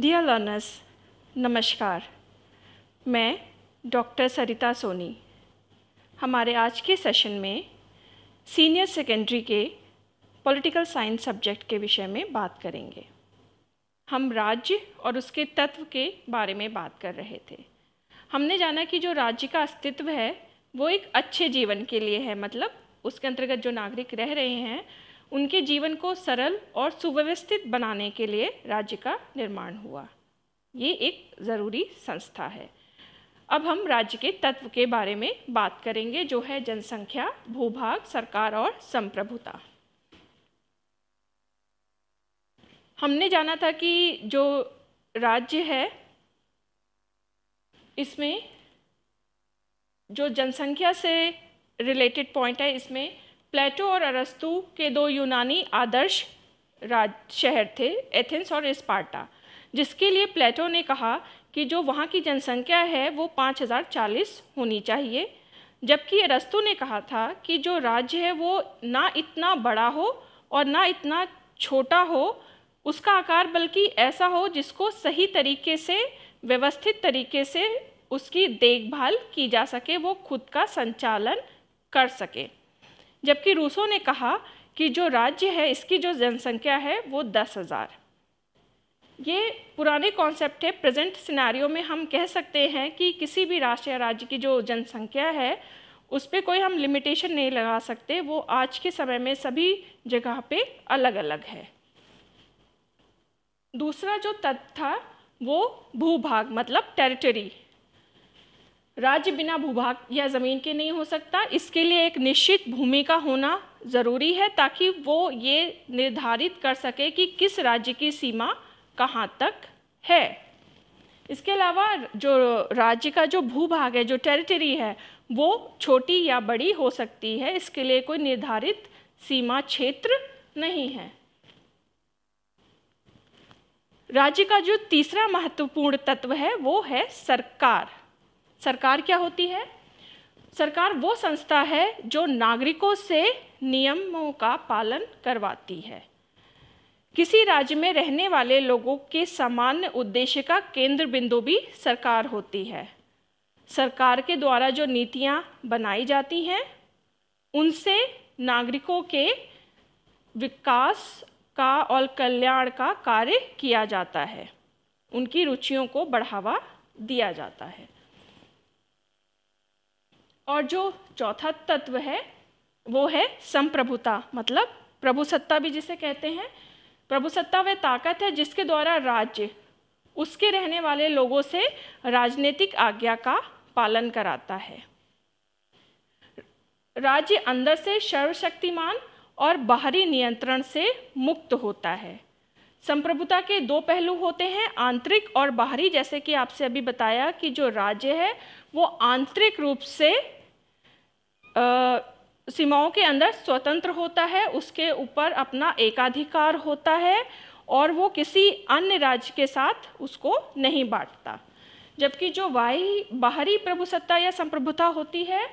dear learners नमस्कार मैं doctor सरिता सोनी हमारे आज के सेशन में सीनियर सेकेंडरी के पॉलिटिकल साइंस सब्जेक्ट के विषय में बात करेंगे हम राज्य और उसके तत्व के बारे में बात कर रहे थे हमने जाना कि जो राज्य का अस्तित्व है वो एक अच्छे जीवन के लिए है मतलब उसके अंतर्गत जो नागरिक रह रहे हैं उनके जीवन को सरल और सुव्यवस्थित बनाने के लिए राज्य का निर्माण हुआ ये एक ज़रूरी संस्था है अब हम राज्य के तत्व के बारे में बात करेंगे जो है जनसंख्या भूभाग सरकार और संप्रभुता हमने जाना था कि जो राज्य है इसमें जो जनसंख्या से रिलेटेड पॉइंट है इसमें प्लेटो और अरस्तु के दो यूनानी आदर्श राज शहर थे एथेंस और स्पार्टा जिसके लिए प्लेटो ने कहा कि जो वहाँ की जनसंख्या है वो 5040 होनी चाहिए जबकि अरस्तु ने कहा था कि जो राज्य है वो ना इतना बड़ा हो और ना इतना छोटा हो उसका आकार बल्कि ऐसा हो जिसको सही तरीके से व्यवस्थित तरीके से उसकी देखभाल की जा सके वो खुद का संचालन कर सके जबकि रूसों ने कहा कि जो राज्य है इसकी जो जनसंख्या है वो दस हज़ार ये पुराने कॉन्सेप्ट है प्रेजेंट सिनारियों में हम कह सकते हैं कि किसी भी राष्ट्र या राज्य की जो जनसंख्या है उस पर कोई हम लिमिटेशन नहीं लगा सकते वो आज के समय में सभी जगह पे अलग अलग है दूसरा जो तत्व था वो भूभाग मतलब टेरिटरी राज्य बिना भूभाग या ज़मीन के नहीं हो सकता इसके लिए एक निश्चित भूमि का होना ज़रूरी है ताकि वो ये निर्धारित कर सके कि किस राज्य की सीमा कहाँ तक है इसके अलावा जो राज्य का जो भूभाग है जो टेरिटरी है वो छोटी या बड़ी हो सकती है इसके लिए कोई निर्धारित सीमा क्षेत्र नहीं है राज्य का जो तीसरा महत्वपूर्ण तत्व है वो है सरकार सरकार क्या होती है सरकार वो संस्था है जो नागरिकों से नियमों का पालन करवाती है किसी राज्य में रहने वाले लोगों के सामान्य उद्देश्य का केंद्र बिंदु भी सरकार होती है सरकार के द्वारा जो नीतियाँ बनाई जाती हैं उनसे नागरिकों के विकास का और कल्याण का कार्य किया जाता है उनकी रुचियों को बढ़ावा दिया जाता है और जो चौथा तत्व है वो है संप्रभुता मतलब प्रभु सत्ता भी जिसे कहते हैं प्रभु सत्ता वह ताकत है जिसके द्वारा राज्य उसके रहने वाले लोगों से राजनीतिक आज्ञा का पालन कराता है राज्य अंदर से सर्वशक्तिमान और बाहरी नियंत्रण से मुक्त होता है संप्रभुता के दो पहलू होते हैं आंतरिक और बाहरी जैसे कि आपसे अभी बताया कि जो राज्य है वो आंतरिक रूप से सीमाओं के अंदर स्वतंत्र होता है उसके ऊपर अपना एकाधिकार होता है और वो किसी अन्य राज्य के साथ उसको नहीं बांटता जबकि जो वाई बाहरी प्रभुसत्ता या संप्रभुता होती है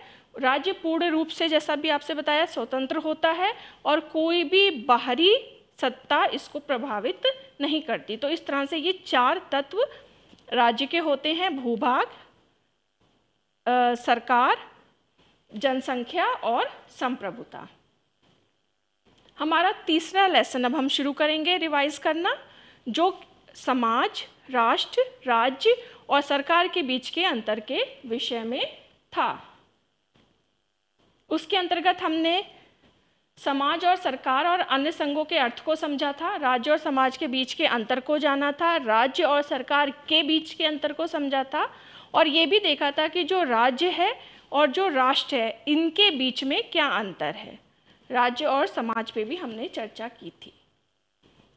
राज्य पूर्ण रूप से जैसा भी आपसे बताया स्वतंत्र होता है और कोई भी बाहरी सत्ता इसको प्रभावित नहीं करती तो इस तरह से ये चार तत्व राज्य के होते हैं भूभाग सरकार जनसंख्या और संप्रभुता हमारा तीसरा लेसन अब हम शुरू करेंगे रिवाइज करना जो समाज राष्ट्र राज्य और सरकार के बीच के अंतर के विषय में था उसके अंतर्गत हमने समाज और सरकार और अन्य संघों के अर्थ को समझा था राज्य और समाज के बीच के अंतर को जाना था राज्य और सरकार के बीच के अंतर को समझा था और ये भी देखा था कि जो राज्य है और जो राष्ट्र है इनके बीच में क्या अंतर है राज्य और समाज पे भी हमने चर्चा की थी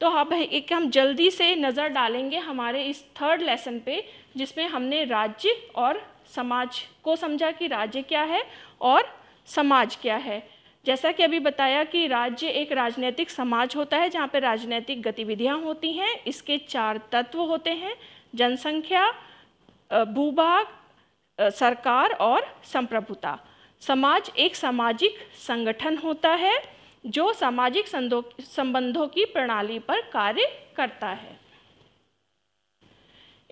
तो अब एक हम जल्दी से नज़र डालेंगे हमारे इस थर्ड लेसन पे जिसमें हमने राज्य और समाज को समझा कि राज्य क्या है और समाज क्या है जैसा कि अभी बताया कि राज्य एक राजनीतिक समाज होता है जहाँ पर राजनीतिक गतिविधियाँ होती हैं इसके चार तत्व होते हैं जनसंख्या भूभाग सरकार और संप्रभुता समाज एक सामाजिक संगठन होता है जो सामाजिक संबंधों की प्रणाली पर कार्य करता है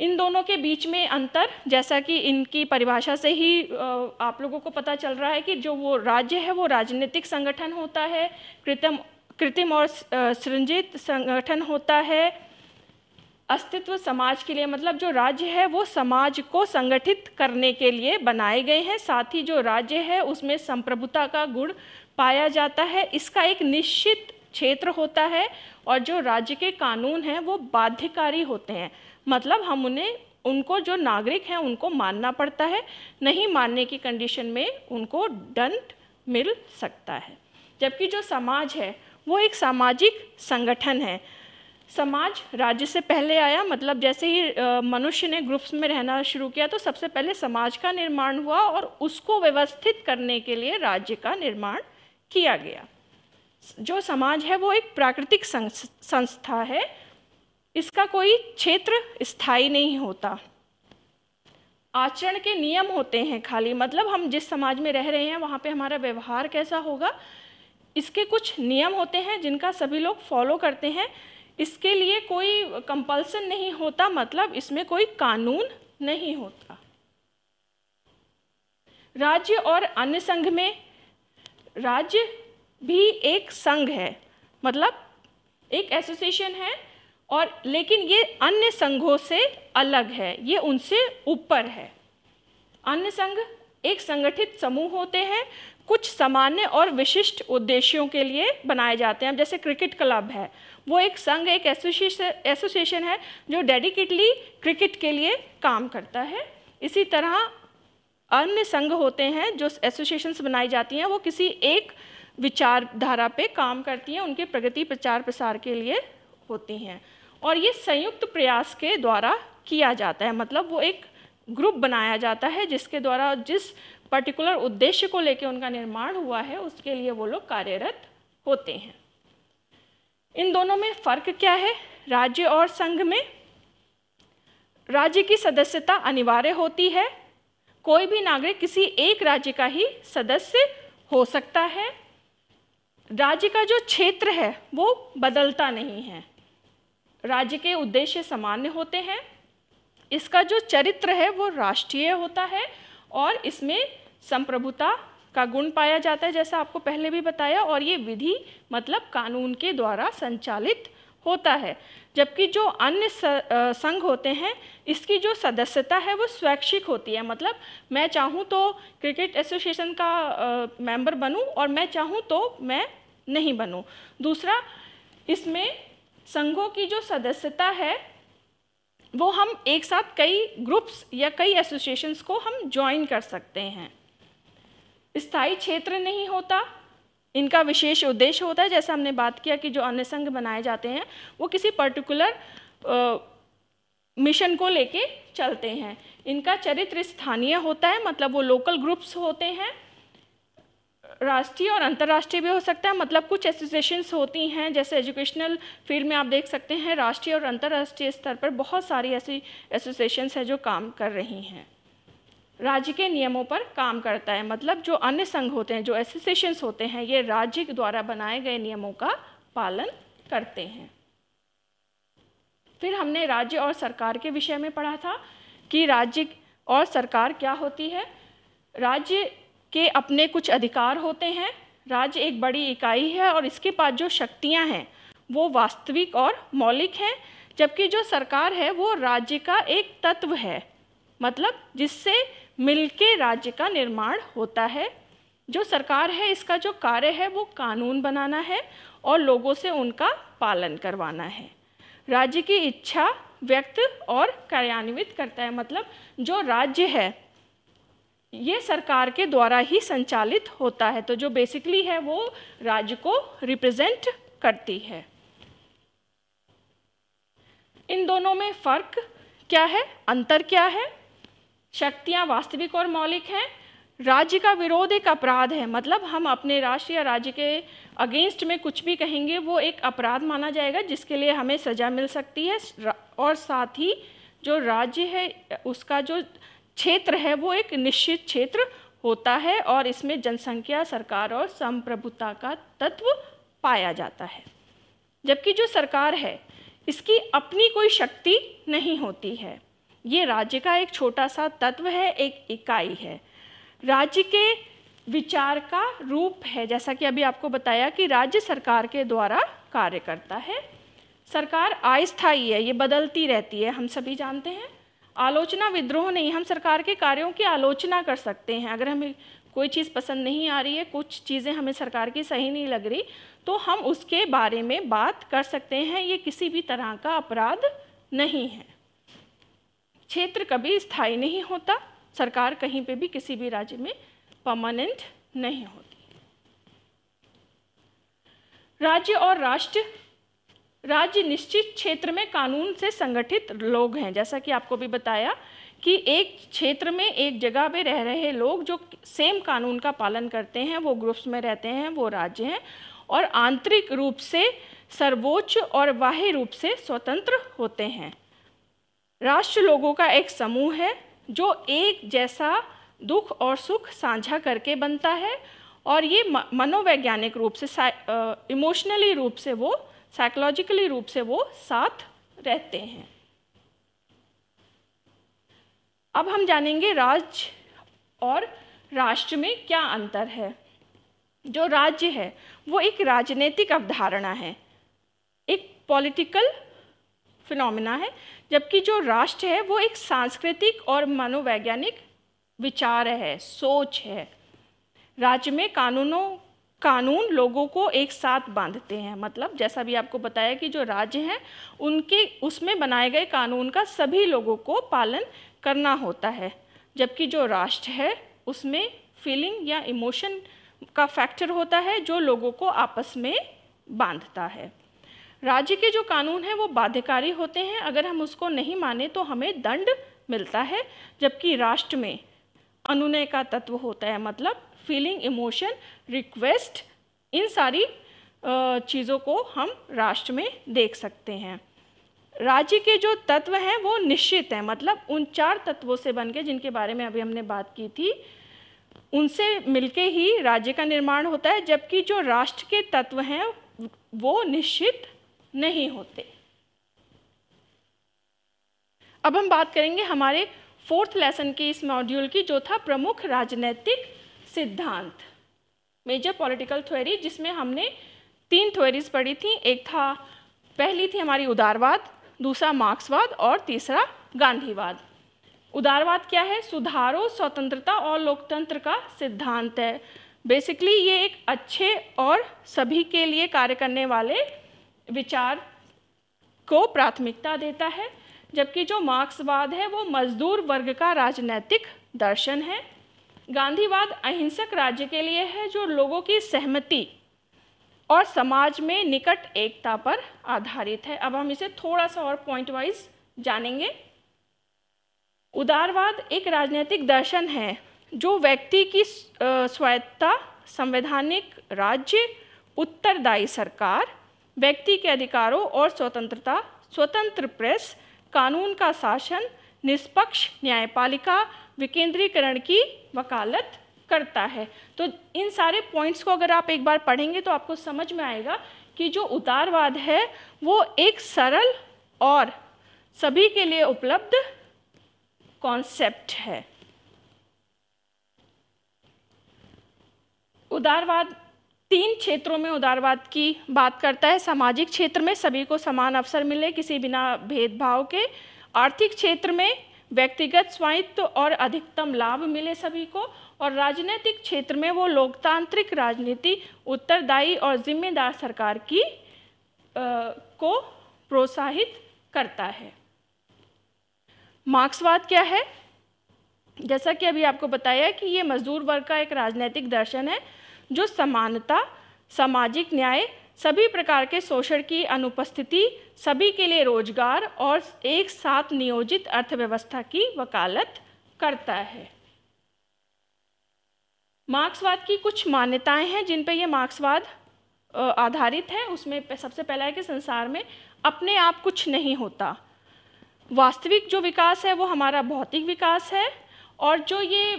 इन दोनों के बीच में अंतर जैसा कि इनकी परिभाषा से ही आप लोगों को पता चल रहा है कि जो वो राज्य है वो राजनीतिक संगठन होता है कृत्रिम कृत्रिम और सृजित संगठन होता है अस्तित्व समाज के लिए मतलब जो राज्य है वो समाज को संगठित करने के लिए बनाए गए हैं साथ ही जो राज्य है उसमें संप्रभुता का गुण पाया जाता है इसका एक निश्चित क्षेत्र होता है और जो राज्य के कानून हैं वो बाध्यकारी होते हैं मतलब हम उन्हें उनको जो नागरिक हैं उनको मानना पड़ता है नहीं मानने की कंडीशन में उनको दंड मिल सकता है जबकि जो समाज है वो एक सामाजिक संगठन है समाज राज्य से पहले आया मतलब जैसे ही मनुष्य ने ग्रुप्स में रहना शुरू किया तो सबसे पहले समाज का निर्माण हुआ और उसको व्यवस्थित करने के लिए राज्य का निर्माण किया गया जो समाज है वो एक प्राकृतिक संस्था है इसका कोई क्षेत्र स्थायी नहीं होता आचरण के नियम होते हैं खाली मतलब हम जिस समाज में रह रहे हैं वहाँ पे हमारा व्यवहार कैसा होगा इसके कुछ नियम होते हैं जिनका सभी लोग फॉलो करते हैं इसके लिए कोई कंपल्सन नहीं होता मतलब इसमें कोई कानून नहीं होता राज्य और अन्य संघ में राज्य भी एक संघ है मतलब एक एसोसिएशन है और लेकिन ये अन्य संघों से अलग है ये उनसे ऊपर है अन्य संघ एक संगठित समूह होते हैं कुछ सामान्य और विशिष्ट उद्देश्यों के लिए बनाए जाते हैं जैसे क्रिकेट क्लब है वो एक संघ एक एसोसिएशन एसोसिएशन है जो डेडिकेटली क्रिकेट के लिए काम करता है इसी तरह अन्य संघ होते हैं जो एसोसिएशंस बनाई जाती हैं वो किसी एक विचारधारा पे काम करती हैं उनके प्रगति प्रचार प्रसार के लिए होती हैं और ये संयुक्त प्रयास के द्वारा किया जाता है मतलब वो एक ग्रुप बनाया जाता है जिसके द्वारा जिस पर्टिकुलर उद्देश्य को लेकर उनका निर्माण हुआ है उसके लिए वो लोग कार्यरत होते हैं इन दोनों में फ़र्क क्या है राज्य और संघ में राज्य की सदस्यता अनिवार्य होती है कोई भी नागरिक किसी एक राज्य का ही सदस्य हो सकता है राज्य का जो क्षेत्र है वो बदलता नहीं है राज्य के उद्देश्य सामान्य होते हैं इसका जो चरित्र है वो राष्ट्रीय होता है और इसमें संप्रभुता का गुण पाया जाता है जैसा आपको पहले भी बताया और ये विधि मतलब कानून के द्वारा संचालित होता है जबकि जो अन्य संघ होते हैं इसकी जो सदस्यता है वो स्वैच्छिक होती है मतलब मैं चाहूँ तो क्रिकेट एसोसिएशन का मेंबर बनूँ और मैं चाहूँ तो मैं नहीं बनूँ दूसरा इसमें संघों की जो सदस्यता है वो हम एक साथ कई ग्रुप्स या कई एसोसिएशंस को हम ज्वाइन कर सकते हैं स्थायी क्षेत्र नहीं होता इनका विशेष उद्देश्य होता है जैसा हमने बात किया कि जो अन्य संघ बनाए जाते हैं वो किसी पर्टिकुलर मिशन को लेके चलते हैं इनका चरित्र स्थानीय होता है मतलब वो लोकल ग्रुप्स होते हैं राष्ट्रीय और अंतर्राष्ट्रीय भी हो सकता है मतलब कुछ एसोसिएशंस होती हैं जैसे एजुकेशनल फील्ड में आप देख सकते हैं राष्ट्रीय और अंतर्राष्ट्रीय स्तर पर बहुत सारी ऐसी एसोसिएशंस हैं जो काम कर रही हैं राज्य के नियमों पर काम करता है मतलब जो अन्य संघ होते हैं जो एसोसिएशंस होते हैं ये राज्य द्वारा बनाए गए नियमों का पालन करते हैं फिर हमने राज्य और सरकार के विषय में पढ़ा था कि राज्य और सरकार क्या होती है राज्य के अपने कुछ अधिकार होते हैं राज्य एक बड़ी इकाई है और इसके पास जो शक्तियाँ हैं वो वास्तविक और मौलिक हैं जबकि जो सरकार है वो राज्य का एक तत्व है मतलब जिससे मिलके राज्य का निर्माण होता है जो सरकार है इसका जो कार्य है वो कानून बनाना है और लोगों से उनका पालन करवाना है राज्य की इच्छा व्यक्त और कार्यान्वित करता है मतलब जो राज्य है ये सरकार के द्वारा ही संचालित होता है तो जो बेसिकली है वो राज्य को रिप्रेजेंट करती है इन दोनों में फर्क क्या है अंतर क्या है शक्तियां वास्तविक और मौलिक हैं राज्य का विरोध एक अपराध है मतलब हम अपने राष्ट्र या राज्य के अगेंस्ट में कुछ भी कहेंगे वो एक अपराध माना जाएगा जिसके लिए हमें सज़ा मिल सकती है और साथ ही जो राज्य है उसका जो क्षेत्र है वो एक निश्चित क्षेत्र होता है और इसमें जनसंख्या सरकार और संप्रभुता का तत्व पाया जाता है जबकि जो सरकार है इसकी अपनी कोई शक्ति नहीं होती है ये राज्य का एक छोटा सा तत्व है एक इकाई है राज्य के विचार का रूप है जैसा कि अभी आपको बताया कि राज्य सरकार के द्वारा कार्य करता है सरकार अस्थायी है ये बदलती रहती है हम सभी जानते हैं आलोचना विद्रोह नहीं हम सरकार के कार्यों की आलोचना कर सकते हैं अगर हमें कोई चीज़ पसंद नहीं आ रही है कुछ चीज़ें हमें सरकार की सही नहीं लग रही तो हम उसके बारे में बात कर सकते हैं ये किसी भी तरह का अपराध नहीं है क्षेत्र कभी स्थायी नहीं होता सरकार कहीं पे भी किसी भी राज्य में परमानेंट नहीं होती राज्य और राष्ट्र राज्य निश्चित क्षेत्र में कानून से संगठित लोग हैं जैसा कि आपको भी बताया कि एक क्षेत्र में एक जगह पे रह रहे लोग जो सेम कानून का पालन करते हैं वो ग्रुप्स में रहते हैं वो राज्य हैं और आंतरिक रूप से सर्वोच्च और बाह्य रूप से स्वतंत्र होते हैं राष्ट्र लोगों का एक समूह है जो एक जैसा दुख और सुख साझा करके बनता है और ये मनोवैज्ञानिक रूप से इमोशनली रूप से वो साइकोलॉजिकली रूप से वो साथ रहते हैं अब हम जानेंगे राज्य और राष्ट्र में क्या अंतर है जो राज्य है वो एक राजनीतिक अवधारणा है एक पॉलिटिकल फिनोमिना है जबकि जो राष्ट्र है वो एक सांस्कृतिक और मनोवैज्ञानिक विचार है सोच है राज्य में कानूनों कानून लोगों को एक साथ बांधते हैं मतलब जैसा भी आपको बताया कि जो राज्य हैं उनके उसमें बनाए गए कानून का सभी लोगों को पालन करना होता है जबकि जो राष्ट्र है उसमें फीलिंग या इमोशन का फैक्टर होता है जो लोगों को आपस में बांधता है राज्य के जो कानून हैं वो बाध्यकारी होते हैं अगर हम उसको नहीं माने तो हमें दंड मिलता है जबकि राष्ट्र में अनुनय का तत्व होता है मतलब फीलिंग इमोशन रिक्वेस्ट इन सारी चीज़ों को हम राष्ट्र में देख सकते हैं राज्य के जो तत्व हैं वो निश्चित हैं मतलब उन चार तत्वों से बन के जिनके बारे में अभी हमने बात की थी उनसे मिलके ही राज्य का निर्माण होता है जबकि जो राष्ट्र के तत्व हैं वो निश्चित नहीं होते अब हम बात करेंगे हमारे फोर्थ लेसन के इस मॉड्यूल की जो था प्रमुख राजनैतिक सिद्धांत मेजर पॉलिटिकल थ्योरी जिसमें हमने तीन थ्योरीज पढ़ी थी एक था पहली थी हमारी उदारवाद दूसरा मार्क्सवाद और तीसरा गांधीवाद उदारवाद क्या है सुधारों स्वतंत्रता और लोकतंत्र का सिद्धांत है बेसिकली ये एक अच्छे और सभी के लिए कार्य करने वाले विचार को प्राथमिकता देता है जबकि जो मार्क्सवाद है वो मजदूर वर्ग का राजनैतिक दर्शन है गांधीवाद अहिंसक राज्य के लिए है जो लोगों की सहमति और समाज में निकट एकता पर आधारित है अब हम इसे थोड़ा सा और पॉइंट वाइज जानेंगे उदारवाद एक राजनीतिक दर्शन है जो व्यक्ति की स्वायत्ता संवैधानिक राज्य उत्तरदायी सरकार व्यक्ति के अधिकारों और स्वतंत्रता स्वतंत्र प्रेस कानून का शासन निष्पक्ष न्यायपालिका विकेंद्रीकरण की वकालत करता है तो इन सारे पॉइंट्स को अगर आप एक बार पढ़ेंगे तो आपको समझ में आएगा कि जो उदारवाद है वो एक सरल और सभी के लिए उपलब्ध कॉन्सेप्ट है उदारवाद तीन क्षेत्रों में उदारवाद की बात करता है सामाजिक क्षेत्र में सभी को समान अवसर मिले किसी बिना भेदभाव के आर्थिक क्षेत्र में व्यक्तिगत स्वायत्त और अधिकतम लाभ मिले सभी को और राजनीतिक क्षेत्र में वो लोकतांत्रिक राजनीति उत्तरदायी और जिम्मेदार सरकार की आ, को प्रोत्साहित करता है मार्क्सवाद क्या है जैसा कि अभी आपको बताया कि ये मजदूर वर्ग का एक राजनीतिक दर्शन है जो समानता सामाजिक न्याय सभी प्रकार के शोषण की अनुपस्थिति सभी के लिए रोजगार और एक साथ नियोजित अर्थव्यवस्था की वकालत करता है मार्क्सवाद की कुछ मान्यताएं हैं जिन पर यह मार्क्सवाद आधारित है उसमें सबसे पहला है कि संसार में अपने आप कुछ नहीं होता वास्तविक जो विकास है वो हमारा भौतिक विकास है और जो ये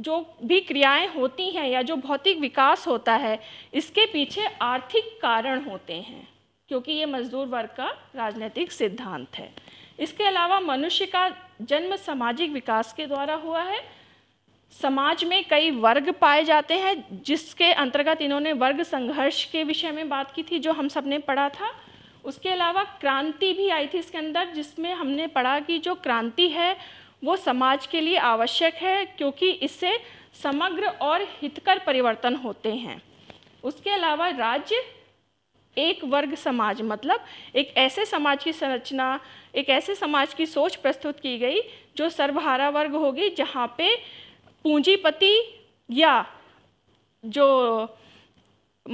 जो भी क्रियाएं होती हैं या जो भौतिक विकास होता है इसके पीछे आर्थिक कारण होते हैं क्योंकि ये मजदूर वर्ग का राजनीतिक सिद्धांत है इसके अलावा मनुष्य का जन्म सामाजिक विकास के द्वारा हुआ है समाज में कई वर्ग पाए जाते हैं जिसके अंतर्गत इन्होंने वर्ग संघर्ष के विषय में बात की थी जो हम सब ने पढ़ा था उसके अलावा क्रांति भी आई थी इसके अंदर जिसमें हमने पढ़ा कि जो क्रांति है वो समाज के लिए आवश्यक है क्योंकि इससे समग्र और हितकर परिवर्तन होते हैं उसके अलावा राज्य एक वर्ग समाज मतलब एक ऐसे समाज की संरचना एक ऐसे समाज की सोच प्रस्तुत की गई जो सर्वहारा वर्ग होगी जहाँ पे पूंजीपति या जो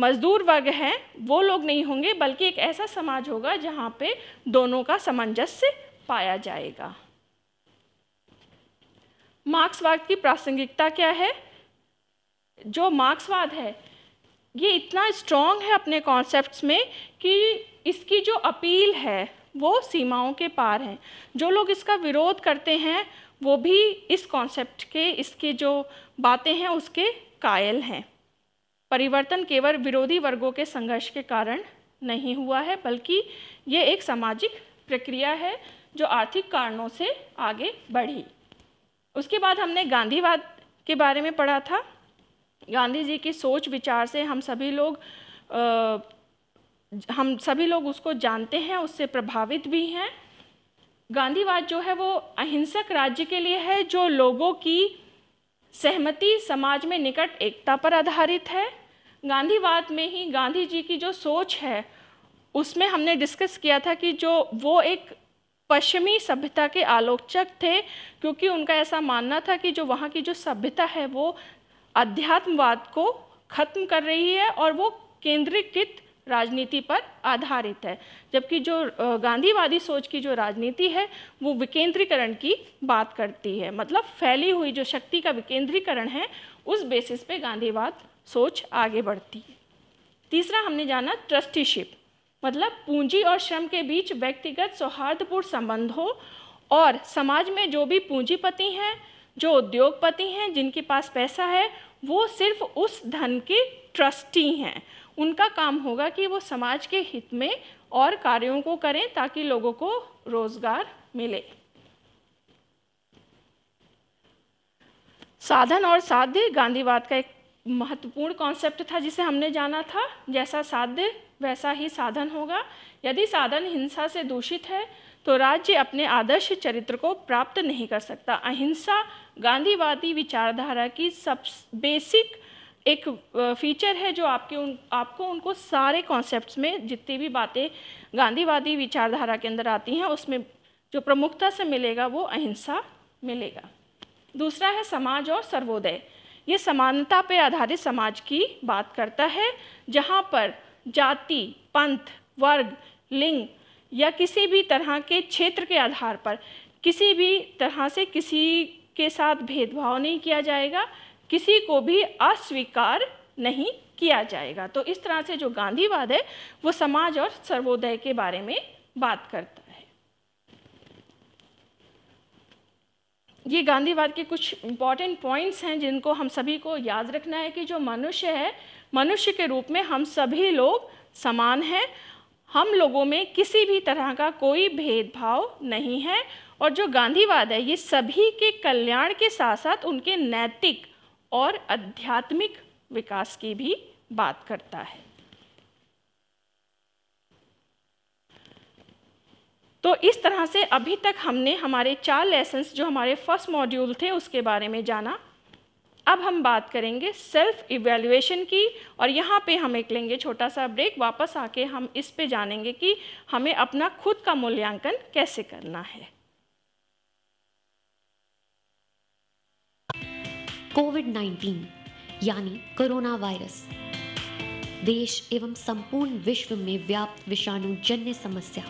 मजदूर वर्ग हैं वो लोग नहीं होंगे बल्कि एक ऐसा समाज होगा जहाँ पे दोनों का सामंजस्य पाया जाएगा मार्क्सवाद की प्रासंगिकता क्या है जो मार्क्सवाद है ये इतना स्ट्रॉन्ग है अपने कॉन्सेप्ट्स में कि इसकी जो अपील है वो सीमाओं के पार है जो लोग इसका विरोध करते हैं वो भी इस कॉन्सेप्ट के इसके जो बातें हैं उसके कायल हैं परिवर्तन केवल विरोधी वर्गों के संघर्ष के कारण नहीं हुआ है बल्कि ये एक सामाजिक प्रक्रिया है जो आर्थिक कारणों से आगे बढ़ी उसके बाद हमने गांधीवाद के बारे में पढ़ा था गांधी जी की सोच विचार से हम सभी लोग आ, हम सभी लोग उसको जानते हैं उससे प्रभावित भी हैं गांधीवाद जो है वो अहिंसक राज्य के लिए है जो लोगों की सहमति समाज में निकट एकता पर आधारित है गांधीवाद में ही गांधी जी की जो सोच है उसमें हमने डिस्कस किया था कि जो वो एक पश्चिमी सभ्यता के आलोचक थे क्योंकि उनका ऐसा मानना था कि जो वहाँ की जो सभ्यता है वो अध्यात्मवाद को खत्म कर रही है और वो केंद्रीकृत राजनीति पर आधारित है जबकि जो गांधीवादी सोच की जो राजनीति है वो विकेंद्रीकरण की बात करती है मतलब फैली हुई जो शक्ति का विकेंद्रीकरण है उस बेसिस पे गांधीवाद सोच आगे बढ़ती है तीसरा हमने जाना ट्रस्टीशिप मतलब पूंजी और श्रम के बीच व्यक्तिगत सौहार्दपूर्ण संबंध हो और समाज में जो भी पूंजीपति हैं जो उद्योगपति हैं जिनके पास पैसा है वो सिर्फ उस धन के ट्रस्टी हैं उनका काम होगा कि वो समाज के हित में और कार्यों को करें ताकि लोगों को रोजगार मिले साधन और साध्य गांधीवाद का एक महत्वपूर्ण कॉन्सेप्ट था जिसे हमने जाना था जैसा साध्य वैसा ही साधन होगा यदि साधन हिंसा से दूषित है तो राज्य अपने आदर्श चरित्र को प्राप्त नहीं कर सकता अहिंसा गांधीवादी विचारधारा की सब बेसिक एक फीचर है जो आपके उन आपको उनको सारे कॉन्सेप्ट्स में जितनी भी बातें गांधीवादी विचारधारा के अंदर आती हैं उसमें जो प्रमुखता से मिलेगा वो अहिंसा मिलेगा दूसरा है समाज और सर्वोदय ये समानता पर आधारित समाज की बात करता है जहाँ पर जाति पंथ वर्ग लिंग या किसी भी तरह के क्षेत्र के आधार पर किसी भी तरह से किसी के साथ भेदभाव नहीं किया जाएगा किसी को भी अस्वीकार नहीं किया जाएगा तो इस तरह से जो गांधीवाद है वो समाज और सर्वोदय के बारे में बात करता ये गांधीवाद के कुछ इम्पॉर्टेंट पॉइंट्स हैं जिनको हम सभी को याद रखना है कि जो मनुष्य है मनुष्य के रूप में हम सभी लोग समान हैं हम लोगों में किसी भी तरह का कोई भेदभाव नहीं है और जो गांधीवाद है ये सभी के कल्याण के साथ साथ उनके नैतिक और आध्यात्मिक विकास की भी बात करता है तो इस तरह से अभी तक हमने हमारे चार लेसन्स जो हमारे फर्स्ट मॉड्यूल थे उसके बारे में जाना अब हम बात करेंगे सेल्फ इवेल्युएशन की और यहाँ पे हम एक लेंगे छोटा सा ब्रेक वापस आके हम इस पे जानेंगे कि हमें अपना खुद का मूल्यांकन कैसे करना है कोविड 19 यानी कोरोना वायरस देश एवं संपूर्ण विश्व में व्याप्त विषाणु जन्य समस्या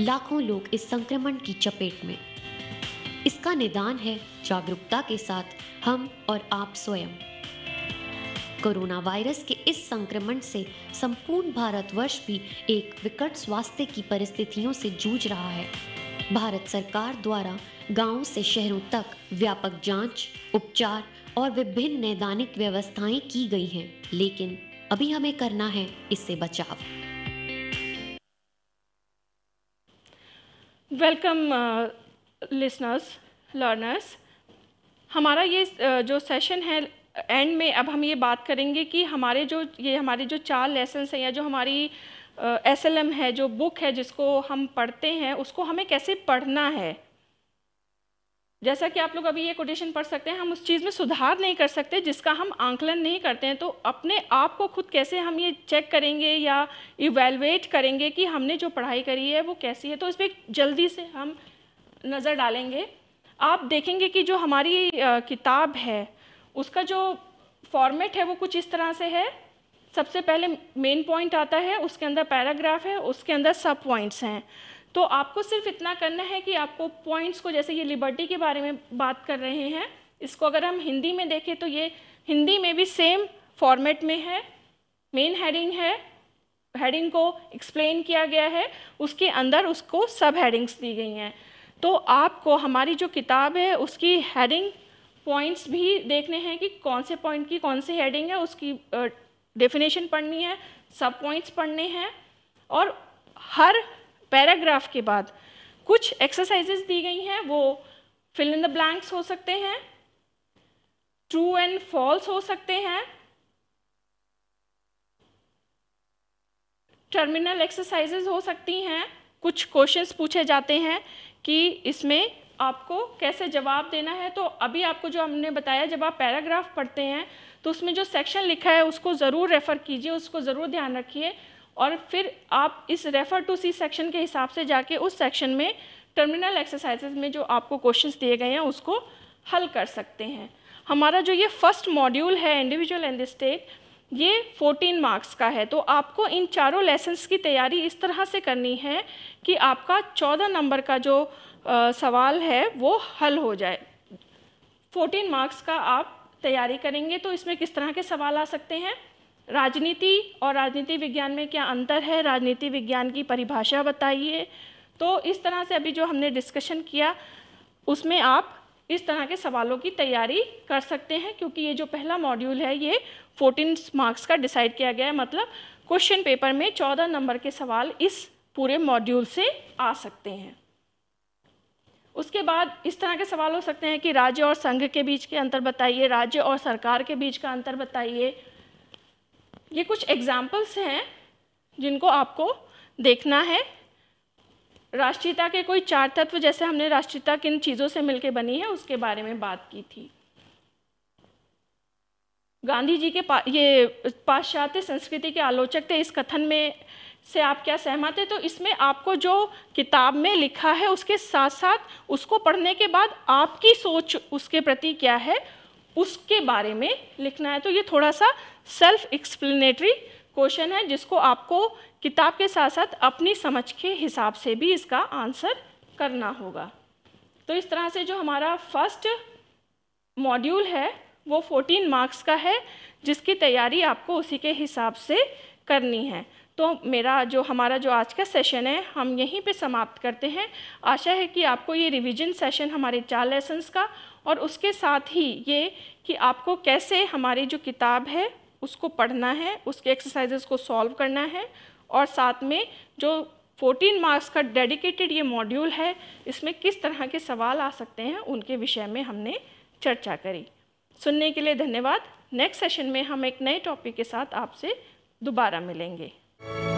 लाखों लोग इस संक्रमण की चपेट में इसका निदान है जागरूकता के साथ हम और आप स्वयं कोरोना वायरस के इस संक्रमण से संपूर्ण भारतवर्ष भी एक विकट स्वास्थ्य की परिस्थितियों से जूझ रहा है भारत सरकार द्वारा गांव से शहरों तक व्यापक जांच, उपचार और विभिन्न नैदानिक व्यवस्थाएं की गई हैं लेकिन अभी हमें करना है इससे बचाव वेलकम लिसनर्स लर्नर्स हमारा ये जो सेशन है एंड में अब हम ये बात करेंगे कि हमारे जो ये हमारे जो चार लेसन्स हैं या जो हमारी एस uh, है जो बुक है जिसको हम पढ़ते हैं उसको हमें कैसे पढ़ना है जैसा कि आप लोग अभी ये कोटेशन पढ़ सकते हैं हम उस चीज़ में सुधार नहीं कर सकते जिसका हम आंकलन नहीं करते हैं तो अपने आप को खुद कैसे हम ये चेक करेंगे या इवेलुएट करेंगे कि हमने जो पढ़ाई करी है वो कैसी है तो इस पर जल्दी से हम नज़र डालेंगे आप देखेंगे कि जो हमारी किताब है उसका जो फॉर्मेट है वो कुछ इस तरह से है सबसे पहले मेन पॉइंट आता है उसके अंदर पैराग्राफ है उसके अंदर सब पॉइंट्स हैं तो आपको सिर्फ इतना करना है कि आपको पॉइंट्स को जैसे ये लिबर्टी के बारे में बात कर रहे हैं इसको अगर हम हिंदी में देखें तो ये हिंदी में भी सेम फॉर्मेट में है मेन हेडिंग है हेडिंग को एक्सप्लेन किया गया है उसके अंदर उसको सब हेडिंग्स दी गई हैं तो आपको हमारी जो किताब है उसकी हेडिंग पॉइंट्स भी देखने हैं कि कौन से पॉइंट की कौन सी हेडिंग है उसकी डेफिनेशन पढ़नी है सब पॉइंट्स पढ़ने हैं और हर पैराग्राफ के बाद कुछ एक्सरसाइजेस दी गई हैं वो फिल इन द ब्लैंक्स हो सकते हैं ट्रू एंड फॉल्स हो सकते हैं टर्मिनल एक्सरसाइजेस हो सकती हैं कुछ क्वेश्चंस पूछे जाते हैं कि इसमें आपको कैसे जवाब देना है तो अभी आपको जो हमने बताया जब आप पैराग्राफ पढ़ते हैं तो उसमें जो सेक्शन लिखा है उसको ज़रूर रेफ़र कीजिए उसको ज़रूर ध्यान रखिए और फिर आप इस रेफ़र टू सी सेक्शन के हिसाब से जाके उस सेक्शन में टर्मिनल एक्सरसाइजेज में जो आपको क्वेश्चंस दिए गए हैं उसको हल कर सकते हैं हमारा जो ये फर्स्ट मॉड्यूल है इंडिविजुअल एंड स्टेट ये 14 मार्क्स का है तो आपको इन चारों लेसन्स की तैयारी इस तरह से करनी है कि आपका 14 नंबर का जो आ, सवाल है वो हल हो जाए 14 मार्क्स का आप तैयारी करेंगे तो इसमें किस तरह के सवाल आ सकते हैं राजनीति और राजनीति विज्ञान में क्या अंतर है राजनीति विज्ञान की परिभाषा बताइए तो इस तरह से अभी जो हमने डिस्कशन किया उसमें आप इस तरह के सवालों की तैयारी कर सकते हैं क्योंकि ये जो पहला मॉड्यूल है ये 14 मार्क्स का डिसाइड किया गया है मतलब क्वेश्चन पेपर में 14 नंबर के सवाल इस पूरे मॉड्यूल से आ सकते हैं उसके बाद इस तरह के सवाल हो सकते हैं कि राज्य और संघ के बीच के अंतर बताइए राज्य और सरकार के बीच का अंतर बताइए ये कुछ एग्जाम्पल्स हैं जिनको आपको देखना है राष्ट्रीयता के कोई चार तत्व जैसे हमने राष्ट्रीयता किन चीज़ों से मिलकर बनी है उसके बारे में बात की थी गांधी जी के पा, ये पाश्चात्य संस्कृति के आलोचक थे इस कथन में से आप क्या सहमत है तो इसमें आपको जो किताब में लिखा है उसके साथ साथ उसको पढ़ने के बाद आपकी सोच उसके प्रति क्या है उसके बारे में लिखना है तो ये थोड़ा सा सेल्फ एक्सप्लेनेटरी क्वेश्चन है जिसको आपको किताब के साथ साथ अपनी समझ के हिसाब से भी इसका आंसर करना होगा तो इस तरह से जो हमारा फर्स्ट मॉड्यूल है वो 14 मार्क्स का है जिसकी तैयारी आपको उसी के हिसाब से करनी है तो मेरा जो हमारा जो आज का सेशन है हम यहीं पे समाप्त करते हैं आशा है कि आपको ये रिवीजन सेशन हमारे चार लेसन्स का और उसके साथ ही ये कि आपको कैसे हमारी जो किताब है उसको पढ़ना है उसके एक्सरसाइजेस को सॉल्व करना है और साथ में जो 14 मार्क्स का डेडिकेटेड ये मॉड्यूल है इसमें किस तरह के सवाल आ सकते हैं उनके विषय में हमने चर्चा करी सुनने के लिए धन्यवाद नेक्स्ट सेशन में हम एक नए टॉपिक के साथ आपसे दोबारा मिलेंगे